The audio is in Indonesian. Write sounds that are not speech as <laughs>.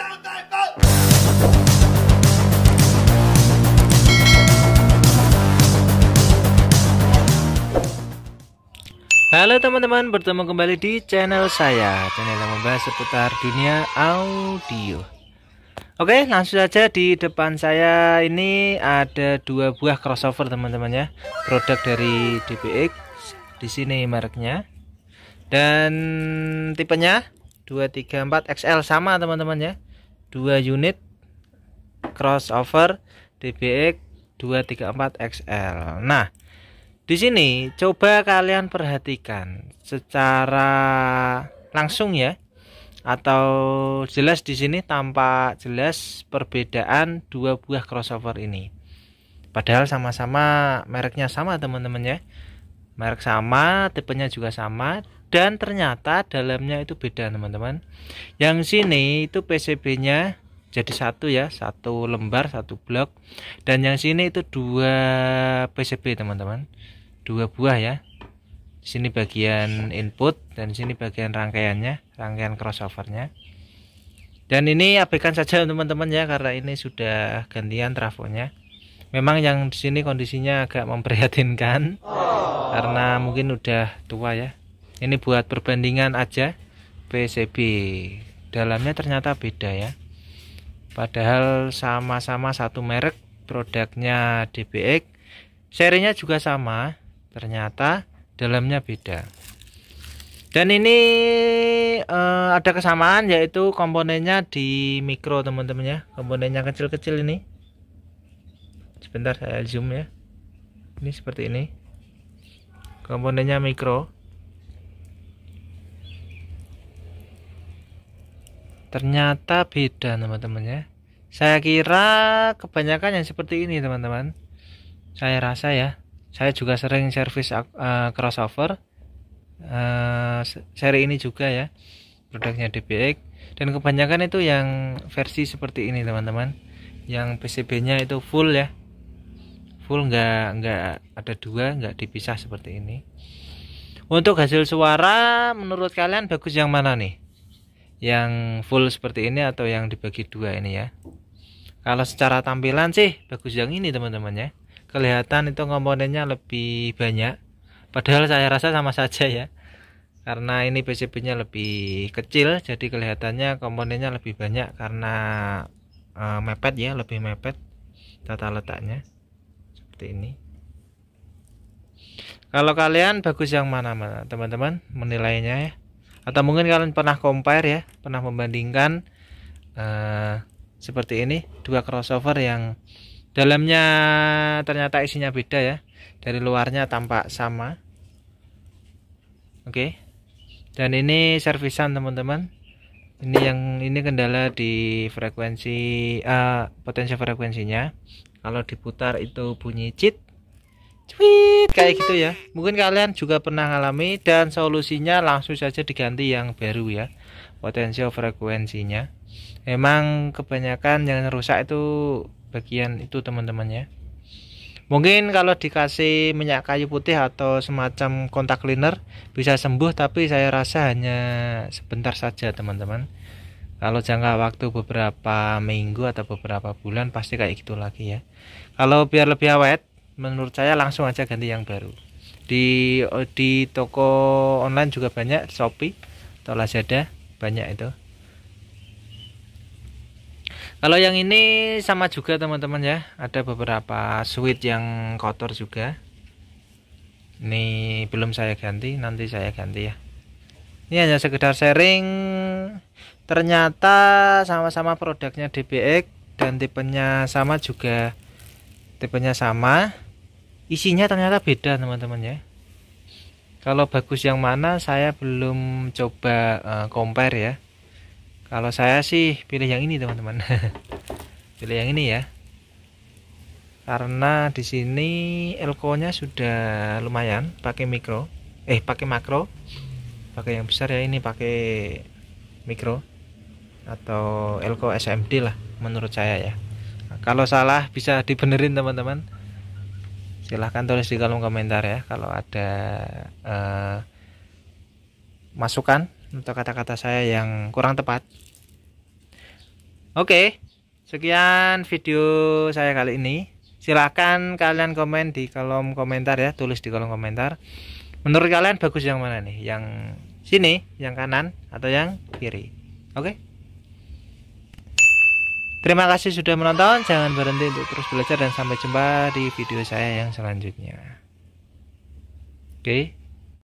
Halo teman-teman, bertemu kembali di channel saya Channel yang membahas seputar dunia audio Oke, langsung saja di depan saya ini ada dua buah crossover teman-teman ya Produk dari DBX Di sini mereknya Dan tipenya 234XL sama teman-teman ya 2 unit crossover DBX 234XL. Nah, di sini coba kalian perhatikan secara langsung ya atau jelas di sini tampak jelas perbedaan dua buah crossover ini. Padahal sama-sama mereknya sama teman-teman ya merek sama tipenya juga sama dan ternyata dalamnya itu beda teman-teman yang sini itu PCB nya jadi satu ya satu lembar satu blok dan yang sini itu dua PCB teman-teman dua buah ya sini bagian input dan sini bagian rangkaiannya rangkaian crossovernya dan ini abaikan saja teman-teman ya karena ini sudah gantian trafonya memang yang di sini kondisinya agak memprihatinkan oh karena mungkin udah tua ya ini buat perbandingan aja PCB dalamnya ternyata beda ya padahal sama-sama satu merek produknya DBX serinya juga sama ternyata dalamnya beda dan ini eh, ada kesamaan yaitu komponennya di mikro teman-teman ya komponennya kecil-kecil ini sebentar saya zoom ya ini seperti ini komponennya mikro ternyata beda teman-teman ya saya kira kebanyakan yang seperti ini teman-teman saya rasa ya saya juga sering servis uh, eh, crossover uh, seri ini juga ya produknya DBX dan kebanyakan itu yang versi seperti ini teman-teman yang PCB nya itu full ya full nggak nggak ada dua nggak dipisah seperti ini untuk hasil suara menurut kalian bagus yang mana nih yang full seperti ini atau yang dibagi dua ini ya kalau secara tampilan sih bagus yang ini teman-teman ya kelihatan itu komponennya lebih banyak padahal saya rasa sama saja ya karena ini PCB nya lebih kecil jadi kelihatannya komponennya lebih banyak karena e, mepet ya lebih mepet tata letaknya seperti ini kalau kalian bagus yang mana teman-teman menilainya ya atau mungkin kalian pernah compare ya pernah membandingkan uh, seperti ini dua crossover yang dalamnya ternyata isinya beda ya dari luarnya tampak sama oke dan ini servisan teman-teman ini yang ini kendala di frekuensi uh, potensi frekuensinya kalau diputar itu bunyi cit cuit kayak gitu ya mungkin kalian juga pernah ngalami dan solusinya langsung saja diganti yang baru ya potensial frekuensinya emang kebanyakan yang rusak itu bagian itu teman-teman ya mungkin kalau dikasih minyak kayu putih atau semacam kontak cleaner bisa sembuh tapi saya rasa hanya sebentar saja teman-teman kalau jangka waktu beberapa minggu atau beberapa bulan pasti kayak gitu lagi ya. Kalau biar lebih awet, menurut saya langsung aja ganti yang baru. Di di toko online juga banyak Shopee atau Lazada banyak itu. Kalau yang ini sama juga teman-teman ya. Ada beberapa switch yang kotor juga. Ini belum saya ganti, nanti saya ganti ya. Ini hanya sekedar sharing ternyata sama-sama produknya DBX dan tipenya sama juga tipenya sama isinya ternyata beda teman-teman ya kalau bagus yang mana saya belum coba uh, compare ya kalau saya sih pilih yang ini teman-teman <laughs> pilih yang ini ya karena di sini elko-nya sudah lumayan pakai mikro eh pakai makro pakai yang besar ya ini pakai mikro atau elko SMD lah menurut saya ya kalau salah bisa dibenerin teman-teman silahkan tulis di kolom komentar ya kalau ada eh, masukan untuk kata-kata saya yang kurang tepat oke sekian video saya kali ini silahkan kalian komen di kolom komentar ya tulis di kolom komentar menurut kalian bagus yang mana nih yang sini yang kanan atau yang kiri oke okay? Terima kasih sudah menonton, jangan berhenti untuk terus belajar dan sampai jumpa di video saya yang selanjutnya. Oke. Okay?